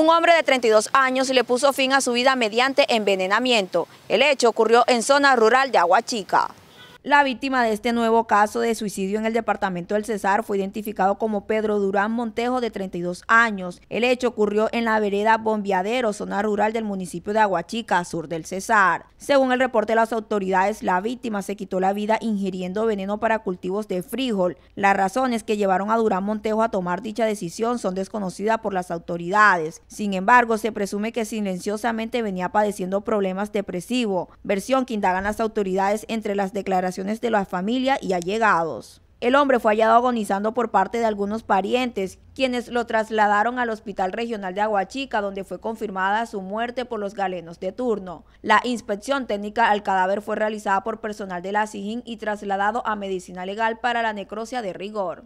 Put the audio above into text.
Un hombre de 32 años le puso fin a su vida mediante envenenamiento. El hecho ocurrió en zona rural de Aguachica. La víctima de este nuevo caso de suicidio en el departamento del Cesar fue identificado como Pedro Durán Montejo, de 32 años. El hecho ocurrió en la vereda Bombeadero, zona rural del municipio de Aguachica, sur del Cesar. Según el reporte de las autoridades, la víctima se quitó la vida ingiriendo veneno para cultivos de frijol. Las razones que llevaron a Durán Montejo a tomar dicha decisión son desconocidas por las autoridades. Sin embargo, se presume que silenciosamente venía padeciendo problemas depresivos, versión que indagan las autoridades entre las declaraciones de la familia y allegados. El hombre fue hallado agonizando por parte de algunos parientes, quienes lo trasladaron al Hospital Regional de Aguachica, donde fue confirmada su muerte por los galenos de turno. La inspección técnica al cadáver fue realizada por personal de la SIJIN y trasladado a medicina legal para la necrosia de rigor.